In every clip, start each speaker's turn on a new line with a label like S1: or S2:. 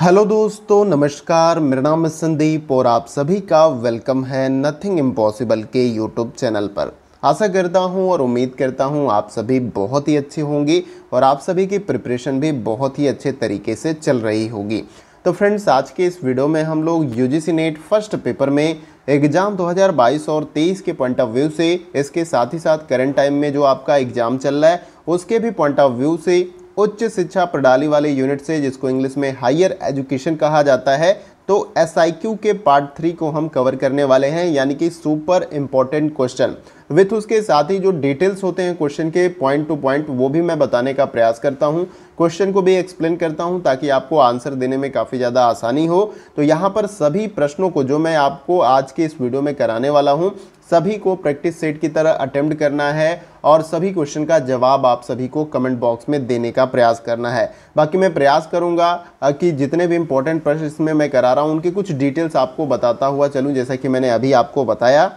S1: hello दोस्तों नमस्कार मेरा नाम है संदीप और आप सभी का वेलकम है नथिंग इम्पॉसिबल के यूट्यूब चैनल पर आशा करता हूं और उम्मीद करता हूं आप सभी बहुत ही अच्छे होंगे और आप सभी की प्रिपरेशन भी बहुत ही अच्छे तरीके से चल रही होगी तो फ्रेंड्स आज के इस वीडियो में हम लोग U G net first paper में एग्ज़ाम 2022 और 23 के पॉइंट ऑफ व्यू से इसके साथ ही साथ करंट टाइम में जो आपका एग्ज़ाम चल रहा है उसके भी पॉइंट ऑफ व्यू से उच्च शिक्षा प्रणाली वाले यूनिट से जिसको इंग्लिश में हायर एजुकेशन कहा जाता है तो एस के पार्ट थ्री को हम कवर करने वाले हैं यानी कि सुपर इम्पॉर्टेंट क्वेश्चन विथ उसके साथ ही जो डिटेल्स होते हैं क्वेश्चन के पॉइंट टू पॉइंट वो भी मैं बताने का प्रयास करता हूं क्वेश्चन को भी एक्सप्लेन करता हूं ताकि आपको आंसर देने में काफ़ी ज़्यादा आसानी हो तो यहाँ पर सभी प्रश्नों को जो मैं आपको आज के इस वीडियो में कराने वाला हूँ सभी को प्रैक्टिस सेट की तरह अटेम्प्ट करना है और सभी क्वेश्चन का जवाब आप सभी को कमेंट बॉक्स में देने का प्रयास करना है बाकी मैं प्रयास करूंगा कि जितने भी इंपॉर्टेंट प्रश्न इसमें मैं करा रहा हूँ उनकी कुछ डिटेल्स आपको बताता हुआ चलूँ जैसा कि मैंने अभी आपको बताया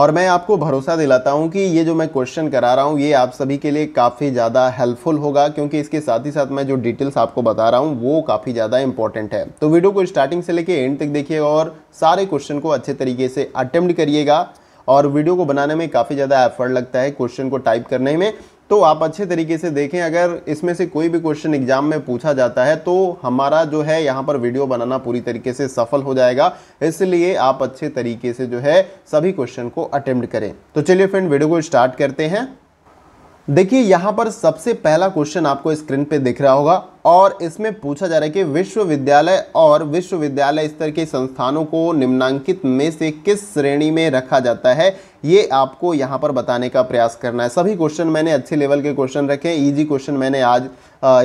S1: और मैं आपको भरोसा दिलाता हूं कि ये जो मैं क्वेश्चन करा रहा हूं ये आप सभी के लिए काफ़ी ज़्यादा हेल्पफुल होगा क्योंकि इसके साथ ही साथ मैं जो डिटेल्स आपको बता रहा हूं वो काफ़ी ज़्यादा इंपॉर्टेंट है तो वीडियो को स्टार्टिंग से लेकर एंड तक देखिएगा और सारे क्वेश्चन को अच्छे तरीके से अटैम्प्ट करिएगा और वीडियो को बनाने में काफ़ी ज़्यादा एफर्ट लगता है क्वेश्चन को टाइप करने में तो आप अच्छे तरीके से देखें अगर इसमें से कोई भी क्वेश्चन एग्जाम में पूछा जाता है तो हमारा जो है यहाँ पर वीडियो बनाना पूरी तरीके से सफल हो जाएगा इसलिए आप अच्छे तरीके से जो है सभी क्वेश्चन को अटेम्प्ट करें तो चलिए फ्रेंड वीडियो को स्टार्ट करते हैं देखिए यहाँ पर सबसे पहला क्वेश्चन आपको स्क्रीन पे दिख रहा होगा और इसमें पूछा जा रहा है कि विश्वविद्यालय और विश्वविद्यालय स्तर के संस्थानों को निम्नांकित में से किस श्रेणी में रखा जाता है ये आपको यहाँ पर बताने का प्रयास करना है सभी क्वेश्चन मैंने अच्छे लेवल के क्वेश्चन रखे हैं ईजी क्वेश्चन मैंने आज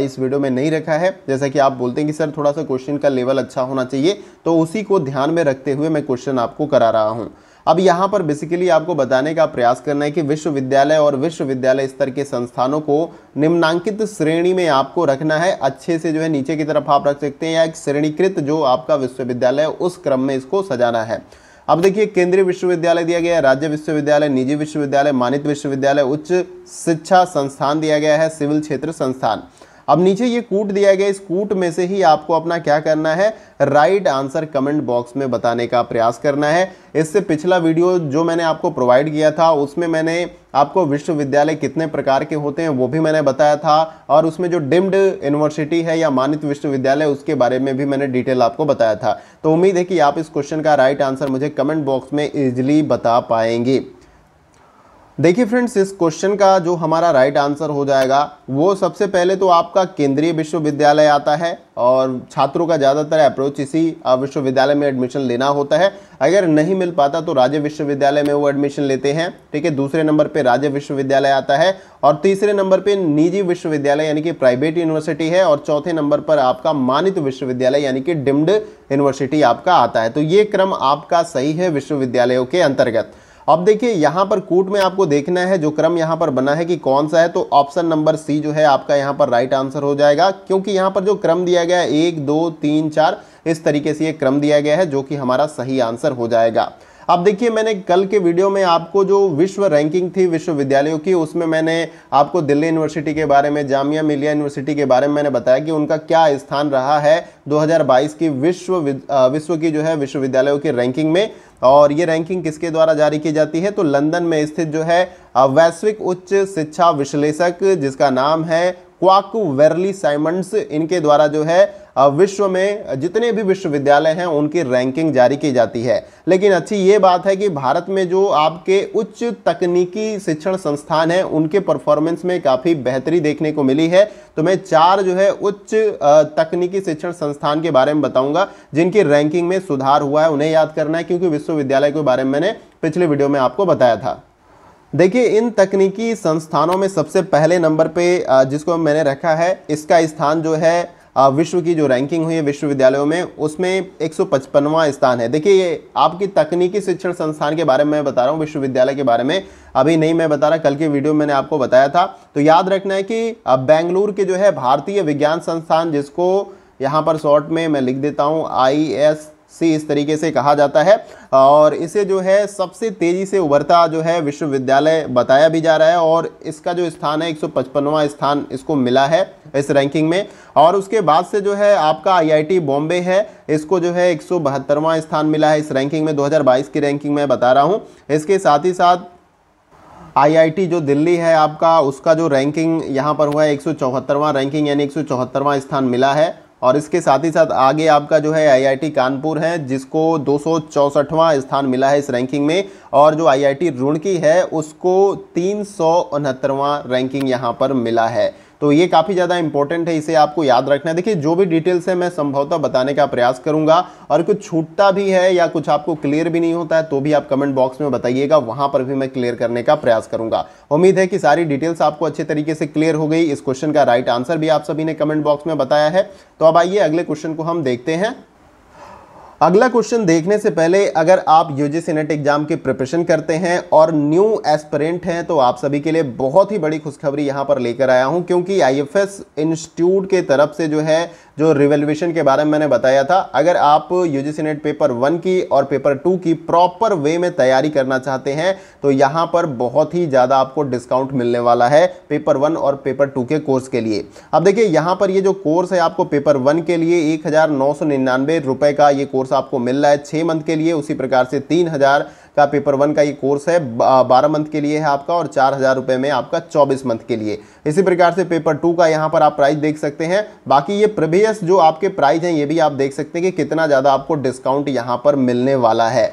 S1: इस वीडियो में नहीं रखा है जैसा कि आप बोलते हैं कि सर थोड़ा सा क्वेश्चन का लेवल अच्छा होना चाहिए तो उसी को ध्यान में रखते हुए मैं क्वेश्चन आपको करा रहा हूँ अब यहाँ पर बेसिकली आपको बताने का प्रयास करना है कि विश्वविद्यालय और विश्वविद्यालय स्तर के संस्थानों को निम्नांकित श्रेणी में आपको रखना है अच्छे से जो है नीचे की तरफ आप रख सकते हैं या एक श्रेणीकृत जो आपका विश्वविद्यालय उस क्रम में इसको सजाना है अब देखिए केंद्रीय विश्वविद्यालय दिया गया है राज्य विश्वविद्यालय निजी विश्वविद्यालय मानित विश्वविद्यालय उच्च शिक्षा संस्थान दिया गया है सिविल क्षेत्र संस्थान अब नीचे ये कूट दिया गया इस कूट में से ही आपको अपना क्या करना है राइट आंसर कमेंट बॉक्स में बताने का प्रयास करना है इससे पिछला वीडियो जो मैंने आपको प्रोवाइड किया था उसमें मैंने आपको विश्वविद्यालय कितने प्रकार के होते हैं वो भी मैंने बताया था और उसमें जो डिम्ड यूनिवर्सिटी है या मानित विश्वविद्यालय उसके बारे में भी मैंने डिटेल आपको बताया था तो उम्मीद है कि आप इस क्वेश्चन का राइट आंसर मुझे कमेंट बॉक्स में इजिली बता पाएंगे देखिए फ्रेंड्स इस क्वेश्चन का जो हमारा राइट आंसर हो जाएगा वो सबसे पहले तो आपका केंद्रीय विश्वविद्यालय आता है और छात्रों का ज़्यादातर अप्रोच इसी विश्वविद्यालय में एडमिशन लेना होता है अगर नहीं मिल पाता तो राज्य विश्वविद्यालय में वो एडमिशन लेते हैं ठीक है दूसरे नंबर पे राज्य विश्वविद्यालय आता है और तीसरे नंबर पे निजी विश्वविद्यालय यानी कि प्राइवेट यूनिवर्सिटी है और चौथे नंबर पर आपका मानित विश्वविद्यालय यानी कि डिम्ड यूनिवर्सिटी आपका आता है तो ये क्रम आपका सही है विश्वविद्यालयों के अंतर्गत अब देखिए यहाँ पर कूट में आपको देखना है जो क्रम यहाँ पर बना है कि कौन सा है तो ऑप्शन नंबर सी जो है आपका यहाँ पर राइट आंसर हो जाएगा क्योंकि यहाँ पर जो क्रम दिया गया है एक दो तीन चार इस तरीके से ये क्रम दिया गया है जो कि हमारा सही आंसर हो जाएगा अब देखिए मैंने कल के वीडियो में आपको जो विश्व रैंकिंग थी विश्वविद्यालयों की उसमें मैंने आपको दिल्ली यूनिवर्सिटी के बारे में जामिया मिलिया यूनिवर्सिटी के बारे में मैंने बताया कि उनका क्या स्थान रहा है 2022 की विश्व विश्व की जो है विश्वविद्यालयों की रैंकिंग में और ये रैंकिंग किसके द्वारा जारी की जाती है तो लंदन में स्थित जो है वैश्विक उच्च शिक्षा विश्लेषक जिसका नाम है क्वाकू वेरली साइमंड्स इनके द्वारा जो है विश्व में जितने भी विश्वविद्यालय हैं उनकी रैंकिंग जारी की जाती है लेकिन अच्छी ये बात है कि भारत में जो आपके उच्च तकनीकी शिक्षण संस्थान हैं उनके परफॉर्मेंस में काफ़ी बेहतरी देखने को मिली है तो मैं चार जो है उच्च तकनीकी शिक्षण संस्थान के बारे में बताऊंगा जिनकी रैंकिंग में सुधार हुआ है उन्हें याद करना है क्योंकि विश्वविद्यालय के बारे में मैंने पिछले वीडियो में आपको बताया था देखिए इन तकनीकी संस्थानों में सबसे पहले नंबर पे जिसको मैंने रखा है इसका स्थान जो है विश्व की जो रैंकिंग हुई है विश्वविद्यालयों में उसमें एक स्थान है देखिए ये आपकी तकनीकी शिक्षण संस्थान के बारे में मैं बता रहा हूँ विश्वविद्यालय के बारे में अभी नहीं मैं बता रहा कल की वीडियो मैंने आपको बताया था तो याद रखना है कि बेंगलुरु के जो है भारतीय विज्ञान संस्थान जिसको यहाँ पर शॉर्ट में मैं लिख देता हूँ आई एस से इस तरीके से कहा जाता है और इसे जो है सबसे तेज़ी से उभरता जो है विश्वविद्यालय बताया भी जा रहा है और इसका जो स्थान है 155वां स्थान इसको मिला है इस रैंकिंग में और उसके बाद से जो है आपका आईआईटी बॉम्बे है इसको जो है 172वां स्थान मिला है इस रैंकिंग में 2022 की रैंकिंग में बता रहा हूँ इसके साथ ही साथ आईआईटी जो दिल्ली है आपका उसका जो रैंकिंग यहाँ पर हुआ है एक रैंकिंग यानी एक स्थान मिला है और इसके साथ ही साथ आगे आपका जो है आईआईटी कानपुर है जिसको दो स्थान मिला है इस रैंकिंग में और जो आईआईटी रुड़की है उसको तीन रैंकिंग यहाँ पर मिला है तो ये काफ़ी ज़्यादा इंपॉर्टेंट है इसे आपको याद रखना है देखिए जो भी डिटेल्स है मैं संभवतः बताने का प्रयास करूंगा और कुछ छूटता भी है या कुछ आपको क्लियर भी नहीं होता है तो भी आप कमेंट बॉक्स में बताइएगा वहाँ पर भी मैं क्लियर करने का प्रयास करूंगा उम्मीद है कि सारी डिटेल्स आपको अच्छे तरीके से क्लियर हो गई इस क्वेश्चन का राइट आंसर भी आप सभी ने कमेंट बॉक्स में बताया है तो अब आइए अगले क्वेश्चन को हम देखते हैं अगला क्वेश्चन देखने से पहले अगर आप यूजीसी नेट एग्जाम की प्रिपरेशन करते हैं और न्यू एस्पिरेंट हैं तो आप सभी के लिए बहुत ही बड़ी खुशखबरी यहां पर लेकर आया हूं क्योंकि आईएफएस इंस्टीट्यूट के तरफ से जो है जो रिवेल्यूशन के बारे में मैंने बताया था अगर आप यूजीसी नेट पेपर वन की और पेपर टू की प्रॉपर वे में तैयारी करना चाहते हैं तो यहाँ पर बहुत ही ज़्यादा आपको डिस्काउंट मिलने वाला है पेपर वन और पेपर टू के कोर्स के लिए अब देखिए यहाँ पर ये जो कोर्स है आपको पेपर वन के लिए एक का ये कोर्स आपको मिल रहा है छः मंथ के लिए उसी प्रकार से तीन हज़ार का पेपर वन का ये कोर्स है बारह मंथ के लिए है आपका और चार हज़ार रुपये में आपका चौबीस मंथ के लिए इसी प्रकार से पेपर टू का यहाँ पर आप प्राइस देख सकते हैं बाकी ये प्रीवियस जो आपके प्राइस हैं ये भी आप देख सकते हैं कि कितना ज़्यादा आपको डिस्काउंट यहाँ पर मिलने वाला है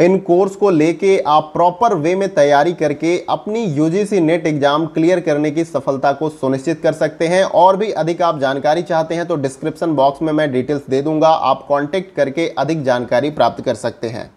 S1: इन कोर्स को लेके आप प्रॉपर वे में तैयारी करके अपनी UGC net e exam clear करने की सफलता को सुनिश्चित कर सकते हैं और भी अधिक आप जानकारी चाहते हैं तो डिस्क्रिप्शन बॉक्स में मैं डिटेल्स दे दूंगा आप कॉन्टेक्ट करके अधिक जानकारी प्राप्त कर सकते हैं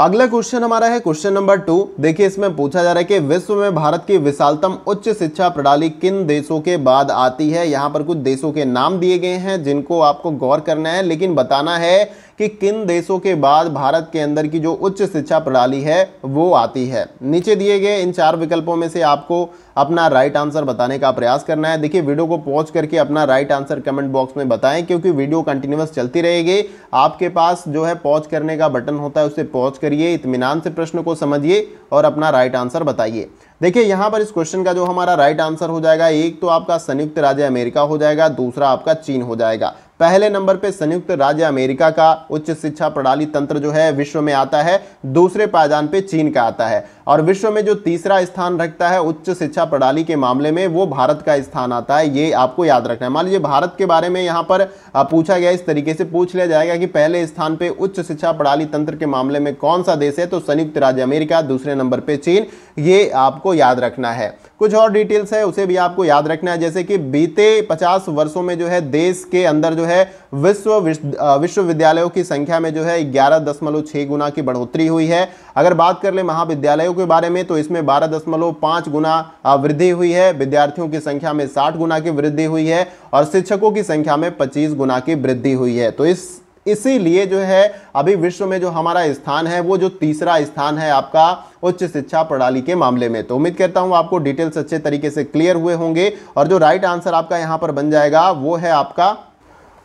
S1: अगला क्वेश्चन हमारा है क्वेश्चन नंबर टू देखिए इसमें पूछा जा रहा है कि विश्व में भारत की विशालतम उच्च शिक्षा प्रणाली किन देशों के बाद आती है यहां पर कुछ देशों के नाम दिए गए हैं जिनको आपको गौर करना है लेकिन बताना है कि किन देशों के बाद भारत के अंदर की जो उच्च शिक्षा प्रणाली है वो आती है नीचे दिए गए इन चार विकल्पों में से आपको अपना राइट आंसर बताने का प्रयास करना है देखिए वीडियो को पॉज करके अपना राइट आंसर कमेंट बॉक्स में बताएं क्योंकि वीडियो कंटिन्यूस चलती रहेगी आपके पास जो है पॉज करने का बटन होता है उसे पॉज करिए इतमान से प्रश्न को समझिए और अपना राइट आंसर बताइए देखिए यहाँ पर इस क्वेश्चन का जो हमारा राइट आंसर हो जाएगा एक तो आपका संयुक्त राज्य अमेरिका हो जाएगा दूसरा आपका चीन हो जाएगा पहले नंबर पे संयुक्त राज्य अमेरिका का उच्च शिक्षा प्रणाली तंत्र जो है विश्व में आता है दूसरे पायदान पे चीन का आता है और विश्व में जो तीसरा स्थान रखता है उच्च शिक्षा प्रणाली के मामले में वो भारत का स्थान आता है ये आपको याद रखना है मान लीजिए भारत के बारे में यहाँ पर पूछा गया इस तरीके से पूछ लिया जाएगा कि पहले स्थान पर उच्च शिक्षा प्रणाली तंत्र के मामले में कौन सा देश है तो संयुक्त राज्य अमेरिका दूसरे नंबर पर चीन ये आपको याद रखना है कुछ और डिटेल्स है उसे भी आपको याद रखना है जैसे कि बीते 50 वर्षों में जो है देश के अंदर जो है विश्व विश्वविद्यालयों की संख्या में जो है ग्यारह दशमलव छः गुना की बढ़ोतरी हुई है अगर बात कर ले महाविद्यालयों के बारे में तो इसमें बारह दशमलव पाँच गुना वृद्धि हुई है विद्यार्थियों की संख्या में साठ गुना की वृद्धि हुई है और शिक्षकों की संख्या में पच्चीस गुना की वृद्धि हुई है तो इस इसीलिए जो है अभी विश्व में जो हमारा स्थान है वो जो तीसरा स्थान है आपका उच्च शिक्षा प्रणाली के मामले में तो उम्मीद करता हूं आपको डिटेल्स अच्छे तरीके से क्लियर हुए होंगे और जो राइट आंसर आपका यहां पर बन जाएगा वो है आपका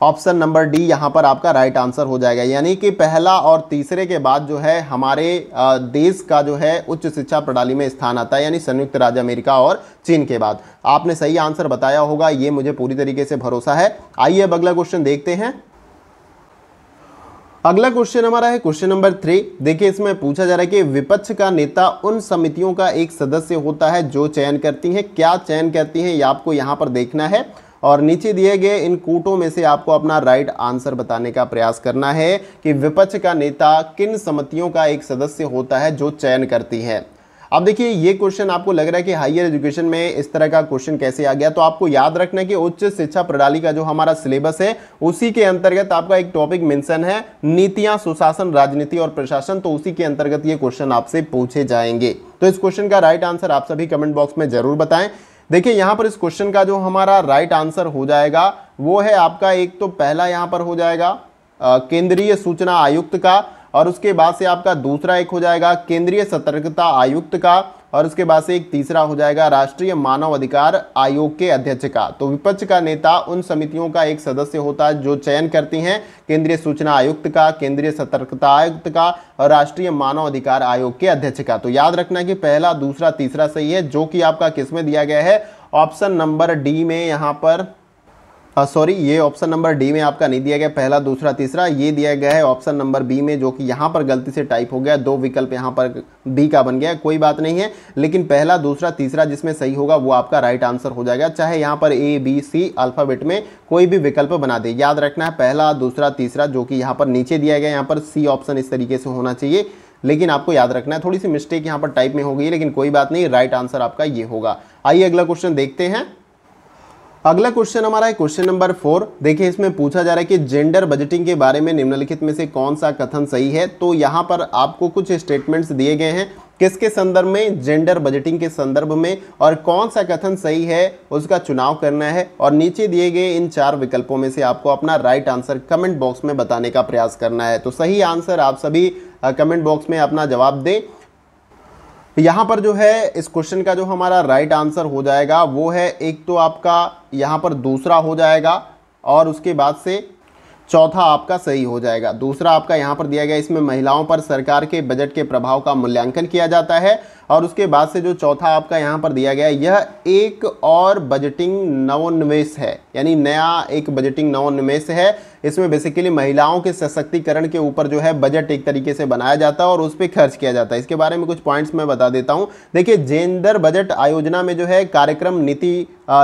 S1: ऑप्शन नंबर डी यहां पर आपका राइट आंसर हो जाएगा यानी कि पहला और तीसरे के बाद जो है हमारे देश का जो है उच्च शिक्षा प्रणाली में स्थान आता है यानी संयुक्त राज्य अमेरिका और चीन के बाद आपने सही आंसर बताया होगा ये मुझे पूरी तरीके से भरोसा है आइए अब अगला क्वेश्चन देखते हैं अगला क्वेश्चन हमारा है क्वेश्चन नंबर थ्री देखिए इसमें पूछा जा रहा है कि विपक्ष का नेता उन समितियों का एक सदस्य होता है जो चयन करती हैं क्या चयन करती हैं ये आपको यहाँ पर देखना है और नीचे दिए गए इन कूटों में से आपको अपना राइट आंसर बताने का प्रयास करना है कि विपक्ष का नेता किन समितियों का एक सदस्य होता है जो चयन करती है अब देखिए ये क्वेश्चन आपको लग रहा है कि हायर एजुकेशन में इस तरह का क्वेश्चन कैसे आ गया तो आपको याद रखना कि उच्च शिक्षा प्रणाली का जो हमारा सिलेबस है उसी के अंतर्गत आपका एक टॉपिक मेंशन है नीतियां सुशासन राजनीति और प्रशासन तो उसी के अंतर्गत ये क्वेश्चन आपसे पूछे जाएंगे तो इस क्वेश्चन का राइट आंसर आप सभी कमेंट बॉक्स में जरूर बताएं देखिए यहां पर इस क्वेश्चन का जो हमारा राइट आंसर हो जाएगा वो है आपका एक तो पहला यहां पर हो जाएगा केंद्रीय सूचना आयुक्त का और उसके बाद से आपका दूसरा एक हो जाएगा केंद्रीय सतर्कता आयुक्त का और उसके बाद से एक तीसरा हो जाएगा राष्ट्रीय मानव अधिकार आयोग के अध्यक्ष का तो विपक्ष का नेता उन समितियों का एक सदस्य होता है जो चयन करती हैं केंद्रीय सूचना आयुक्त का केंद्रीय सतर्कता आयुक्त का और राष्ट्रीय मानव अधिकार आयोग के अध्यक्ष का तो याद रखना कि पहला दूसरा तीसरा सही है जो कि आपका किसमें दिया गया है ऑप्शन नंबर डी में यहाँ पर सॉरी ये ऑप्शन नंबर डी में आपका नहीं दिया गया पहला दूसरा तीसरा ये दिया गया है ऑप्शन नंबर बी में जो कि यहाँ पर गलती से टाइप हो गया दो विकल्प यहाँ पर बी का बन गया कोई बात नहीं है लेकिन पहला दूसरा तीसरा जिसमें सही होगा वो आपका राइट आंसर हो जाएगा चाहे यहाँ पर ए बी सी अल्फ़ाबेट में कोई भी विकल्प बना दे याद रखना है पहला दूसरा तीसरा जो कि यहाँ पर नीचे दिया गया यहाँ पर सी ऑप्शन इस तरीके से होना चाहिए लेकिन आपको याद रखना है थोड़ी सी मिस्टेक यहाँ पर टाइप में हो गई लेकिन कोई बात नहीं राइट आंसर आपका ये होगा आइए अगला क्वेश्चन देखते हैं अगला क्वेश्चन हमारा है क्वेश्चन नंबर फोर देखिए इसमें पूछा जा रहा है कि जेंडर बजटिंग के बारे में निम्नलिखित में से कौन सा कथन सही है तो यहाँ पर आपको कुछ स्टेटमेंट्स दिए गए हैं किसके संदर्भ में जेंडर बजटिंग के संदर्भ में और कौन सा कथन सही है उसका चुनाव करना है और नीचे दिए गए इन चार विकल्पों में से आपको अपना राइट आंसर कमेंट बॉक्स में बताने का प्रयास करना है तो सही आंसर आप सभी कमेंट बॉक्स में अपना जवाब दें तो यहाँ पर जो है इस क्वेश्चन का जो हमारा राइट आंसर हो जाएगा वो है एक तो आपका यहाँ पर दूसरा हो जाएगा और उसके बाद से चौथा आपका सही हो जाएगा दूसरा आपका यहाँ पर दिया गया इसमें महिलाओं पर सरकार के बजट के प्रभाव का मूल्यांकन किया जाता है और उसके बाद से जो चौथा आपका यहाँ पर दिया गया यह एक और बजटिंग नवोन्मेष है यानी नया एक बजटिंग नवोन्मेष है इसमें बेसिकली महिलाओं के सशक्तिकरण के ऊपर जो है बजट एक तरीके से बनाया जाता है और उस पर खर्च किया जाता है इसके बारे में कुछ पॉइंट्स मैं बता देता हूँ देखिए जेंडर बजट आयोजना में जो है कार्यक्रम नीति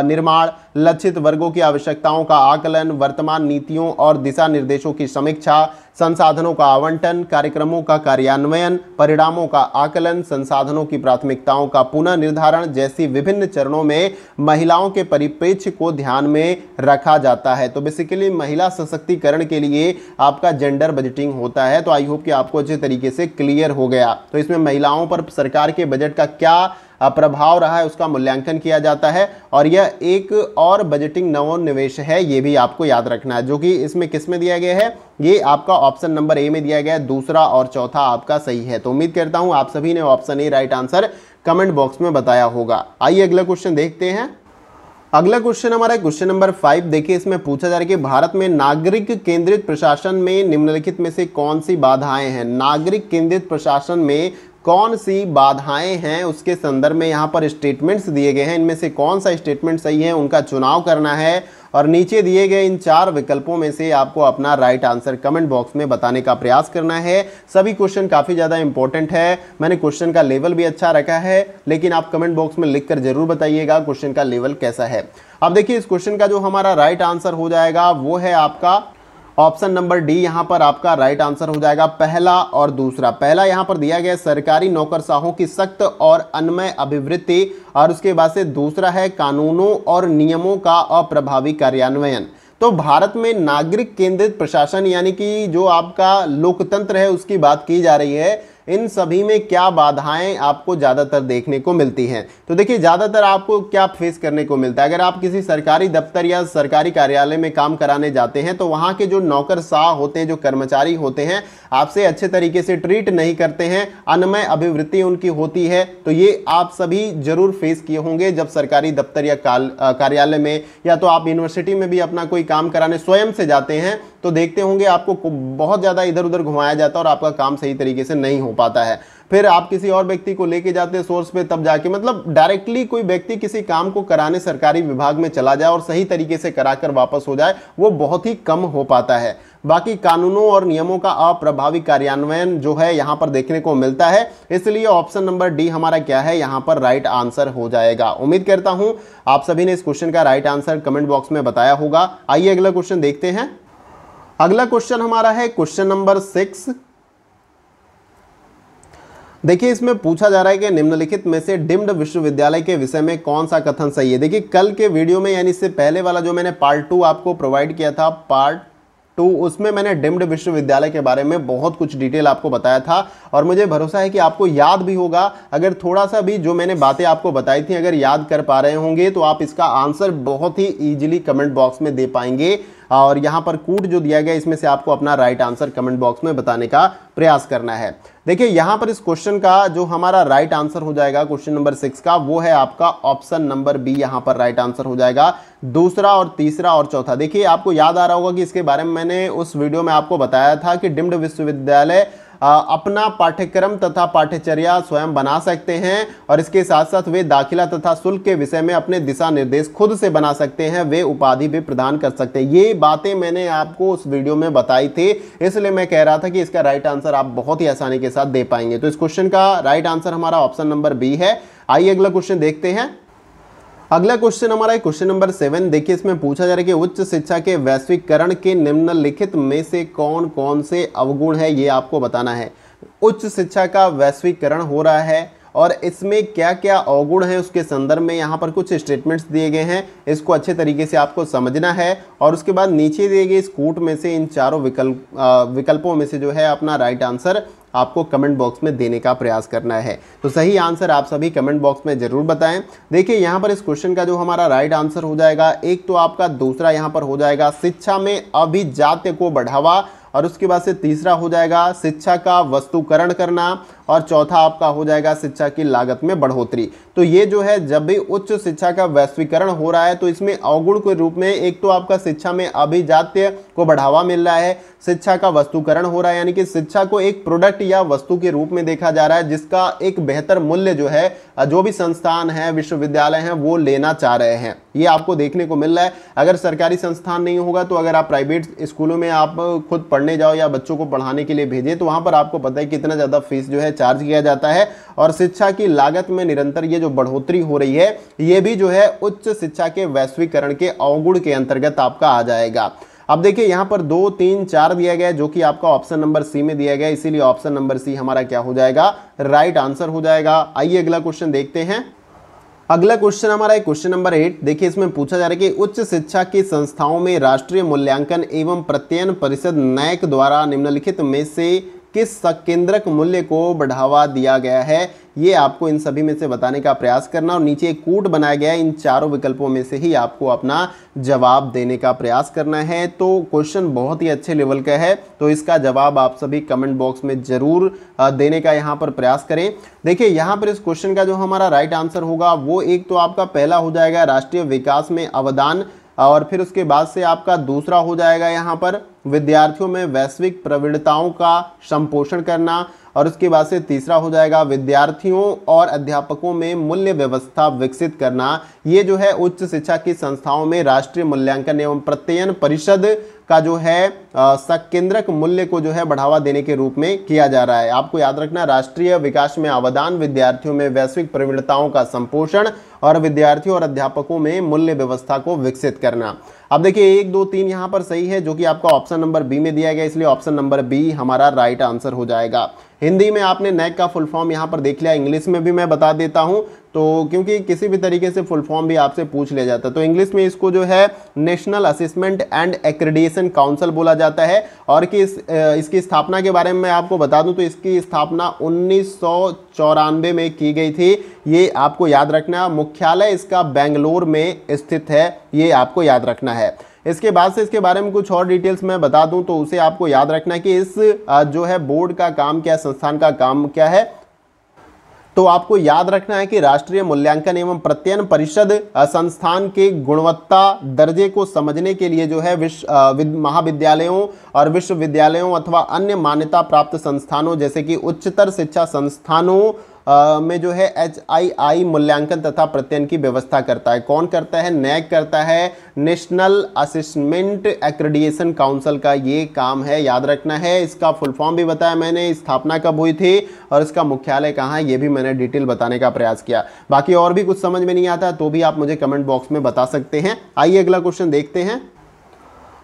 S1: निर्माण लक्षित वर्गों की आवश्यकताओं का आकलन वर्तमान नीतियों और दिशा निर्देशों की समीक्षा संसाधनों का आवंटन कार्यक्रमों का कार्यान्वयन परिणामों का आकलन संसाधनों की प्राथमिकताओं का पुनः निर्धारण जैसी विभिन्न चरणों में महिलाओं के परिप्रेक्ष्य को ध्यान में रखा जाता है तो बेसिकली महिला सशक्तिकरण के लिए आपका जेंडर बजटिंग होता है तो आई होप कि आपको अच्छे तरीके से क्लियर हो गया तो इसमें महिलाओं पर सरकार के बजट का क्या प्रभाव रहा है उसका मूल्यांकन किया जाता है और यह एक और बजटिंग नवोन्निवेश है ये भी आपको याद रखना है जो कि इसमें किस में दिया गया है ये आपका ऑप्शन नंबर ए में दिया गया है दूसरा और चौथा आपका सही है तो उम्मीद करता हूँ आप सभी ने option A right answer comment box में बताया होगा आइए अगला क्वेश्चन देखते हैं अगला क्वेश्चन हमारा क्वेश्चन नंबर फाइव देखिए इसमें पूछा जा रहा है कि भारत में नागरिक केंद्रित प्रशासन में निम्नलिखित में से कौन सी बाधाएं हैं नागरिक केंद्रित प्रशासन में कौन सी बाधाएं हैं उसके संदर्भ में यहाँ पर स्टेटमेंट्स दिए गए हैं इनमें से कौन सा स्टेटमेंट सही है उनका चुनाव करना है और नीचे दिए गए इन चार विकल्पों में से आपको अपना राइट आंसर कमेंट बॉक्स में बताने का प्रयास करना है सभी क्वेश्चन काफ़ी ज़्यादा इंपॉर्टेंट है मैंने क्वेश्चन का लेवल भी अच्छा रखा है लेकिन आप कमेंट बॉक्स में लिख कर जरूर बताइएगा क्वेश्चन का लेवल कैसा है अब देखिए इस क्वेश्चन का जो हमारा राइट आंसर हो जाएगा वो है आपका ऑप्शन नंबर डी यहां पर आपका राइट आंसर हो जाएगा पहला और दूसरा पहला यहां पर दिया गया सरकारी नौकरशाहों की सख्त और अनमय अभिवृत्ति और उसके बाद से दूसरा है कानूनों और नियमों का अप्रभावी कार्यान्वयन तो भारत में नागरिक केंद्रित प्रशासन यानी कि जो आपका लोकतंत्र है उसकी बात की जा रही है इन सभी में क्या बाधाएं आपको ज़्यादातर देखने को मिलती हैं तो देखिए ज़्यादातर आपको क्या फेस करने को मिलता है अगर आप किसी सरकारी दफ्तर या सरकारी कार्यालय में काम कराने जाते हैं तो वहाँ के जो नौकर शाह होते हैं जो कर्मचारी होते हैं आपसे अच्छे तरीके से ट्रीट नहीं करते हैं अनमय अभिवृत्ति उनकी होती है तो ये आप सभी ज़रूर फेस किए होंगे जब सरकारी दफ्तर या कार्यालय में या तो आप यूनिवर्सिटी में भी अपना कोई काम कराने स्वयं से जाते हैं तो देखते होंगे आपको बहुत ज़्यादा इधर उधर घुमाया जाता है और आपका काम सही तरीके से नहीं हो पाता है फिर आप किसी और व्यक्ति को लेके जाते हैं सोर्स पे तब जाके मतलब डायरेक्टली कोई व्यक्ति किसी काम को कराने सरकारी विभाग में चला जाए और सही तरीके से कराकर वापस हो जाए वो बहुत ही कम हो पाता है बाकी कानूनों और नियमों का अप्रभावी कार्यान्वयन जो है यहाँ पर देखने को मिलता है इसलिए ऑप्शन नंबर डी हमारा क्या है यहाँ पर राइट आंसर हो जाएगा उम्मीद करता हूँ आप सभी ने इस क्वेश्चन का राइट आंसर कमेंट बॉक्स में बताया होगा आइए अगला क्वेश्चन देखते हैं अगला क्वेश्चन हमारा है क्वेश्चन नंबर सिक्स देखिए इसमें पूछा जा रहा है कि निम्नलिखित में से डिम्ड विश्वविद्यालय के विषय में कौन सा कथन सही है देखिए कल के वीडियो में यानी इससे पहले वाला जो मैंने पार्ट टू आपको प्रोवाइड किया था पार्ट टू उसमें मैंने डिम्ड विश्वविद्यालय के बारे में बहुत कुछ डिटेल आपको बताया था और मुझे भरोसा है कि आपको याद भी होगा अगर थोड़ा सा भी जो मैंने बातें आपको बताई थी अगर याद कर पा रहे होंगे तो आप इसका आंसर बहुत ही ईजिली कमेंट बॉक्स में दे पाएंगे और यहाँ पर कूट जो दिया गया इसमें से आपको अपना राइट आंसर कमेंट बॉक्स में बताने का प्रयास करना है देखिए यहाँ पर इस क्वेश्चन का जो हमारा राइट आंसर हो जाएगा क्वेश्चन नंबर सिक्स का वो है आपका ऑप्शन नंबर बी यहाँ पर राइट आंसर हो जाएगा दूसरा और तीसरा और चौथा देखिए आपको याद आ रहा होगा कि इसके बारे में मैंने उस वीडियो में आपको बताया था कि डिम्ड विश्वविद्यालय अपना पाठ्यक्रम तथा पाठ्यचर्या स्वयं बना सकते हैं और इसके साथ साथ वे दाखिला तथा शुल्क के विषय में अपने दिशा निर्देश खुद से बना सकते हैं वे उपाधि भी प्रदान कर सकते हैं ये बातें मैंने आपको उस वीडियो में बताई थी इसलिए मैं कह रहा था कि इसका राइट आंसर आप बहुत ही आसानी के साथ दे पाएंगे तो इस क्वेश्चन का राइट आंसर हमारा ऑप्शन नंबर बी है आइए अगला क्वेश्चन देखते हैं अगला क्वेश्चन हमारा है क्वेश्चन नंबर सेवन देखिए इसमें पूछा जा रहा है कि उच्च शिक्षा के वैश्विकरण के निम्नलिखित में से कौन कौन से अवगुण है ये आपको बताना है उच्च शिक्षा का वैश्विकरण हो रहा है और इसमें क्या क्या अवगुण हैं उसके संदर्भ में यहाँ पर कुछ स्टेटमेंट्स दिए गए हैं इसको अच्छे तरीके से आपको समझना है और उसके बाद नीचे दिए गए इस कोट में से इन चारों विकल्प विकल्पों में से जो है अपना राइट आंसर आपको कमेंट बॉक्स में देने का प्रयास करना है तो सही आंसर आप सभी कमेंट बॉक्स में ज़रूर बताएं देखिए यहाँ पर इस क्वेश्चन का जो हमारा राइट आंसर हो जाएगा एक तो आपका दूसरा यहाँ पर हो जाएगा शिक्षा में अभिजात्य को बढ़ावा और उसके बाद से तीसरा हो जाएगा शिक्षा का वस्तुकरण करना और चौथा आपका हो जाएगा शिक्षा की लागत में बढ़ोतरी तो ये जो है जब भी उच्च शिक्षा का वैश्वीकरण हो रहा है तो इसमें अवगुण के रूप में एक तो आपका शिक्षा में अभिजात्य को बढ़ावा मिल रहा है शिक्षा का वस्तुकरण हो रहा है यानी कि शिक्षा को एक प्रोडक्ट या वस्तु के रूप में देखा जा रहा है जिसका एक बेहतर मूल्य जो है जो भी संस्थान है विश्वविद्यालय हैं वो लेना चाह रहे हैं ये आपको देखने को मिल रहा है अगर सरकारी संस्थान नहीं होगा तो अगर आप प्राइवेट स्कूलों में आप खुद पढ़ पढ़ने जाओ या बच्चों को पढ़ाने के लिए भेजें तो वहाँ पर आपको पता है कितना ज़्यादा फीस जो है चार्ज किया जाता है और शिक्षा की लागत में निरंतर ये जो बढ़ोतरी हो रही है ये भी जो है उच्च शिक्षा के वैश्वीकरण के अवगुण के अंतर्गत आपका आ जाएगा अब देखिए यहाँ पर दो तीन चार दिया गया है जो कि आपका ऑप्शन नंबर सी में दिया गया है इसीलिए ऑप्शन नंबर सी हमारा क्या हो जाएगा राइट right आंसर हो जाएगा आइए अगला क्वेश्चन देखते हैं अगला क्वेश्चन हमारा है क्वेश्चन नंबर एट देखिए इसमें पूछा जा रहा है कि उच्च शिक्षा की संस्थाओं में राष्ट्रीय मूल्यांकन एवं प्रत्ययन परिषद नैक द्वारा निम्नलिखित में से किस संकेंद्रक मूल्य को बढ़ावा दिया गया है ये आपको इन सभी में से बताने का प्रयास करना और नीचे एक कूट बनाया गया है इन चारों विकल्पों में से ही आपको अपना जवाब देने का प्रयास करना है तो क्वेश्चन बहुत ही अच्छे लेवल का है तो इसका जवाब आप सभी कमेंट बॉक्स में ज़रूर देने का यहाँ पर प्रयास करें देखिए यहाँ पर इस क्वेश्चन का जो हमारा राइट आंसर होगा वो एक तो आपका पहला हो जाएगा राष्ट्रीय विकास में अवदान और फिर उसके बाद से आपका दूसरा हो जाएगा यहाँ पर विद्यार्थियों में वैश्विक प्रवृत्ताओं का संपोषण करना और उसके बाद से तीसरा हो जाएगा विद्यार्थियों और अध्यापकों में मूल्य व्यवस्था विकसित करना ये जो है उच्च शिक्षा की संस्थाओं में राष्ट्रीय मूल्यांकन एवं प्रत्ययन परिषद का जो है संकेंद्रक मूल्य को जो है बढ़ावा देने के रूप में किया जा रहा है आपको याद रखना राष्ट्रीय विकास में अवदान विद्यार्थियों में वैश्विक प्रवीणताओं का संपोषण और विद्यार्थियों और अध्यापकों में मूल्य व्यवस्था को विकसित करना अब देखिए एक दो तीन यहाँ पर सही है जो कि आपका ऑप्शन नंबर बी में दिया गया इसलिए ऑप्शन नंबर बी हमारा राइट आंसर हो जाएगा हिंदी में आपने नैक का फुल फॉर्म यहाँ पर देख लिया इंग्लिश में भी मैं बता देता हूँ तो क्योंकि किसी भी तरीके से फुल फॉर्म भी आपसे पूछ लिया जाता है तो इंग्लिश में इसको जो है national assessment and accreditation council बोला जाता है और कि इस, इसकी स्थापना के बारे में मैं आपको बता दूं तो इसकी स्थापना उन्नीस में की गई थी ये आपको याद रखना मुख्यालय इसका बेंगलोर में स्थित है ये आपको याद रखना है इसके बाद से इसके बारे में कुछ और डिटेल्स मैं बता दूं तो उसे आपको याद रखना कि इस जो है बोर्ड का काम क्या संस्थान का काम क्या है तो आपको याद रखना है कि राष्ट्रीय मूल्यांकन एवं प्रत्ययन परिषद संस्थान के गुणवत्ता दर्जे को समझने के लिए जो है विश्व महाविद्यालयों और विश्वविद्यालयों अथवा अन्य मान्यता प्राप्त संस्थानों जैसे कि उच्चतर शिक्षा संस्थानों में जो है एच आई आई मूल्यांकन तथा प्रत्ययन की व्यवस्था करता है कौन करता है नैक करता है नेशनल असिस्मेंट एक्रेडिएशन काउंसिल का ये काम है याद रखना है इसका फुल फॉर्म भी बताया मैंने स्थापना कब हुई थी और इसका मुख्यालय कहाँ है ये भी मैंने डिटेल बताने का प्रयास किया बाकी और भी कुछ समझ में नहीं आता तो भी आप मुझे कमेंट बॉक्स में बता सकते हैं आइए अगला क्वेश्चन देखते हैं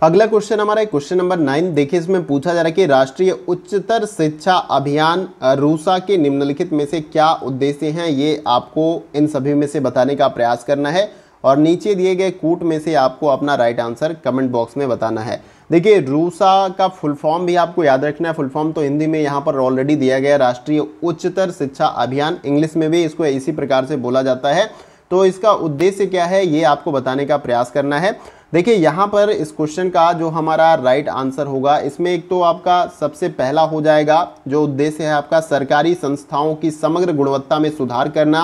S1: अगला क्वेश्चन हमारा क्वेश्चन नंबर नाइन देखिए इसमें पूछा जा रहा है कि राष्ट्रीय उच्चतर शिक्षा अभियान रूसा के निम्नलिखित में से क्या उद्देश्य हैं ये आपको इन सभी में से बताने का प्रयास करना है और नीचे दिए गए कूट में से आपको अपना राइट आंसर कमेंट बॉक्स में बताना है देखिए रूसा का फुल फॉर्म भी आपको याद रखना है फुल फॉर्म तो हिंदी में यहाँ पर ऑलरेडी दिया गया राष्ट्रीय उच्चतर शिक्षा अभियान इंग्लिश में भी इसको इसी प्रकार से बोला जाता है तो इसका उद्देश्य क्या है ये आपको बताने का प्रयास करना है देखिए यहाँ पर इस क्वेश्चन का जो हमारा राइट आंसर होगा इसमें एक तो आपका सबसे पहला हो जाएगा जो उद्देश्य है आपका सरकारी संस्थाओं की समग्र गुणवत्ता में सुधार करना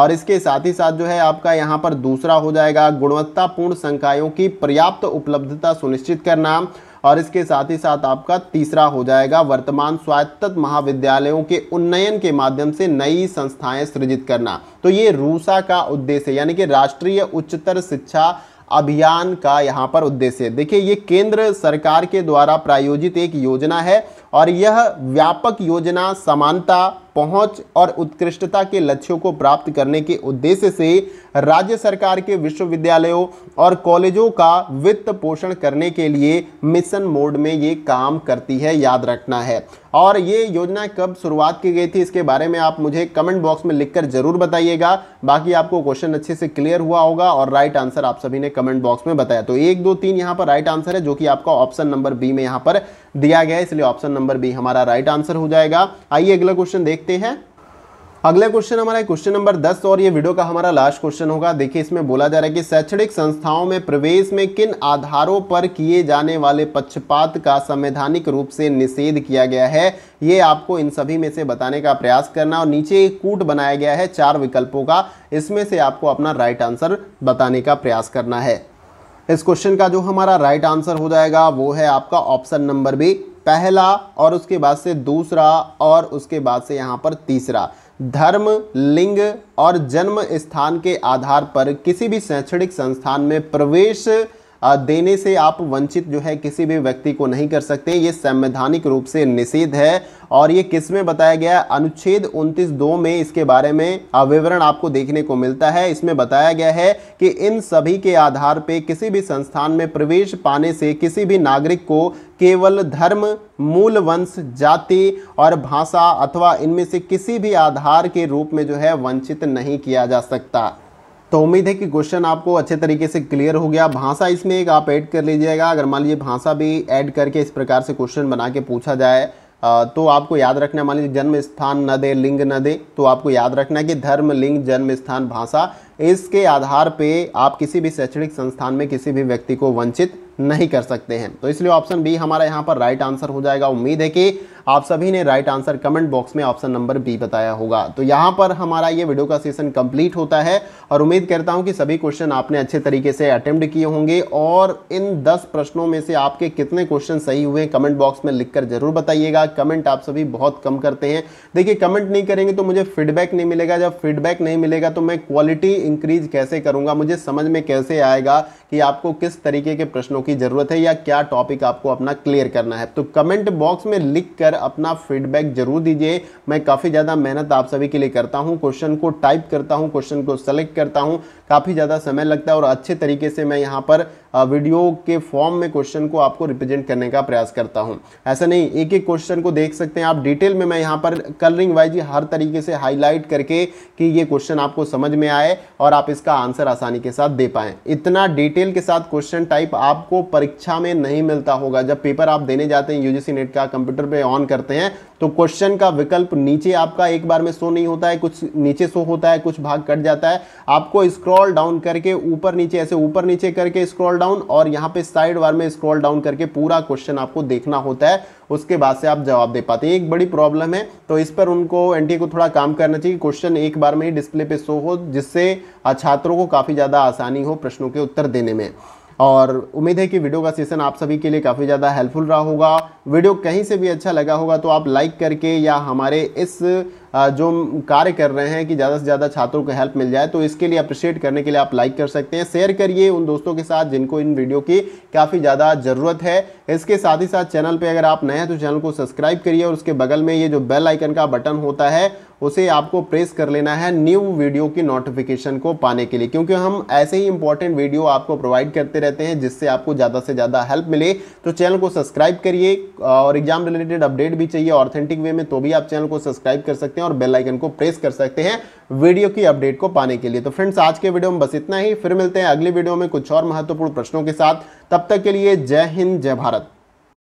S1: और इसके साथ ही साथ जो है आपका यहाँ पर दूसरा हो जाएगा गुणवत्तापूर्ण संकायों की पर्याप्त उपलब्धता सुनिश्चित करना और इसके साथ ही साथ आपका तीसरा हो जाएगा वर्तमान स्वायत्त महाविद्यालयों के उन्नयन के माध्यम से नई संस्थाएं सृजित करना तो ये रूसा का उद्देश्य यानी कि राष्ट्रीय उच्चतर शिक्षा अभियान का यहाँ पर उद्देश्य देखिए ये केंद्र सरकार के द्वारा प्रायोजित एक योजना है और यह व्यापक योजना समानता पहुंच और उत्कृष्टता के लक्ष्यों को प्राप्त करने के उद्देश्य से राज्य सरकार के विश्वविद्यालयों और कॉलेजों का वित्त पोषण करने के लिए मिशन मोड में ये काम करती है याद रखना है और ये योजना कब शुरुआत की गई थी इसके बारे में आप मुझे कमेंट बॉक्स में लिखकर जरूर बताइएगा बाकी आपको क्वेश्चन अच्छे से क्लियर हुआ होगा और राइट आंसर आप सभी ने कमेंट बॉक्स में बताया तो एक दो तीन यहाँ पर राइट आंसर है जो कि आपका ऑप्शन नंबर बी में यहाँ पर दिया गया है इसलिए ऑप्शन नंबर बी हमारा राइट आंसर हो जाएगा आइए अगला क्वेश्चन देखते लेते हैं अगला क्वेश्चन हमारा है क्वेश्चन नंबर 10 और ये वीडियो का हमारा लास्ट क्वेश्चन होगा देखिए इसमें बोला जा रहा है कि शैक्षणिक संस्थाओं में प्रवेश में किन आधारों पर किए जाने वाले पक्षपात का संवैधानिक रूप से निषेध किया गया है ये आपको इन सभी में से बताने का प्रयास करना और नीचे एक कूट बनाया गया है चार विकल्पों का इसमें से आपको अपना राइट आंसर बताने का प्रयास करना है इस क्वेश्चन का जो हमारा राइट आंसर हो जाएगा वो है आपका ऑप्शन नंबर बी पहला और उसके बाद से दूसरा और उसके बाद से यहाँ पर तीसरा धर्म लिंग और जन्म स्थान के आधार पर किसी भी शैक्षणिक संस्थान में प्रवेश देने से आप वंचित जो है किसी भी व्यक्ति को नहीं कर सकते ये संवैधानिक रूप से निषेध है और ये किस में बताया गया अनुच्छेद 29 दो में इसके बारे में विवरण आपको देखने को मिलता है इसमें बताया गया है कि इन सभी के आधार पर किसी भी संस्थान में प्रवेश पाने से किसी भी नागरिक को केवल धर्म मूल वंश जाति और भाषा अथवा इनमें से किसी भी आधार के रूप में जो है वंचित नहीं किया जा सकता तो उम्मीद है कि क्वेश्चन आपको अच्छे तरीके से क्लियर हो गया भाषा इसमें एक आप ऐड कर लीजिएगा अगर मान लीजिए भाषा भी ऐड करके इस प्रकार से क्वेश्चन बना के पूछा जाए तो आपको याद रखना मान लीजिए जन्म स्थान न दे लिंग न दे तो आपको याद रखना कि धर्म लिंग जन्म स्थान भाषा इसके आधार पे आप किसी भी शैक्षणिक संस्थान में किसी भी व्यक्ति को वंचित नहीं कर सकते हैं तो इसलिए ऑप्शन बी हमारा यहाँ पर राइट आंसर हो जाएगा उम्मीद है कि आप सभी ने राइट आंसर कमेंट बॉक्स में ऑप्शन नंबर बी बताया होगा तो यहाँ पर हमारा ये वीडियो का सेशन कंप्लीट होता है और उम्मीद करता हूँ कि सभी क्वेश्चन आपने अच्छे तरीके से अटेम्प्ट किए होंगे और इन दस प्रश्नों में से आपके कितने क्वेश्चन सही हुए कमेंट बॉक्स में लिखकर जरूर बताइएगा कमेंट आप सभी बहुत कम करते हैं देखिए कमेंट नहीं करेंगे तो मुझे फीडबैक नहीं मिलेगा जब फीडबैक नहीं मिलेगा तो मैं क्वालिटी इंक्रीज कैसे करूँगा मुझे समझ में कैसे आएगा कि आपको किस तरीके के प्रश्नों की ज़रूरत है या क्या टॉपिक आपको अपना क्लियर करना है तो कमेंट बॉक्स में लिख अपना फीडबैक जरूर दीजिए मैं काफ़ी ज़्यादा मेहनत आप सभी के लिए करता हूँ क्वेश्चन को टाइप करता हूँ क्वेश्चन को सेलेक्ट करता हूँ काफ़ी ज़्यादा समय लगता है और अच्छे तरीके से मैं यहाँ पर वीडियो के फॉर्म में क्वेश्चन को आपको रिप्रेजेंट करने का प्रयास करता हूँ ऐसा नहीं एक एक क्वेश्चन को देख सकते हैं आप डिटेल में मैं यहाँ पर कलरिंग वाइज हर तरीके से हाईलाइट करके कि ये क्वेश्चन आपको समझ में आए और आप इसका आंसर आसानी के साथ दे पाएँ इतना डिटेल के साथ क्वेश्चन टाइप आपको परीक्षा में नहीं मिलता होगा जब पेपर आप देने जाते हैं यूजीसी नेट का कंप्यूटर पर ऑन ऑन करते हैं तो क्वेश्चन का विकल्प नीचे आपका एक बार में शो नहीं होता है कुछ नीचे शो होता है कुछ भाग कट जाता है आपको स्क्रॉल डाउन करके ऊपर नीचे ऐसे ऊपर नीचे करके स्क्रॉल डाउन और यहाँ पे साइड बार में स्क्रॉल डाउन करके पूरा क्वेश्चन आपको देखना होता है उसके बाद से आप जवाब दे पाते हैं एक बड़ी प्रॉब्लम है तो इस पर उनको एन को थोड़ा काम करना चाहिए क्वेश्चन एक बार में ही डिस्प्ले पे शो हो जिससे छात्रों को काफ़ी ज़्यादा आसानी हो प्रश्नों के उत्तर देने में और उम्मीद है कि वीडियो का सेशन आप सभी के लिए काफ़ी ज़्यादा हेल्पफुल रहा होगा वीडियो कहीं से भी अच्छा लगा होगा तो आप लाइक करके या हमारे इस जो कार्य कर रहे हैं कि ज़्यादा से ज़्यादा छात्रों को हेल्प मिल जाए तो इसके लिए अप्रिशिएट करने के लिए आप लाइक कर सकते हैं शेयर करिए उन दोस्तों के साथ जिनको इन वीडियो की काफ़ी ज़्यादा ज़रूरत है इसके साथ ही साथ चैनल पर अगर आप नए हैं तो चैनल को सब्सक्राइब करिए और उसके बगल में ये जो बेल आइकन का बटन होता है उसे आपको प्रेस कर लेना है न्यू वीडियो की नोटिफिकेशन को पाने के लिए क्योंकि हम ऐसे ही इंपॉर्टेंट वीडियो आपको प्रोवाइड करते रहते हैं जिससे आपको ज़्यादा से ज़्यादा हेल्प मिले तो चैनल को सब्सक्राइब करिए और एग्जाम रिलेटेड अपडेट भी चाहिए ऑथेंटिक वे में तो भी आप चैनल को सब्सक्राइब कर सकते हैं और बेलाइकन को प्रेस कर सकते हैं वीडियो की अपडेट को पाने के लिए तो फ्रेंड्स आज के वीडियो में बस इतना ही फिर मिलते हैं अगली वीडियो में कुछ और महत्वपूर्ण प्रश्नों के साथ तब तक के लिए जय हिंद जय भारत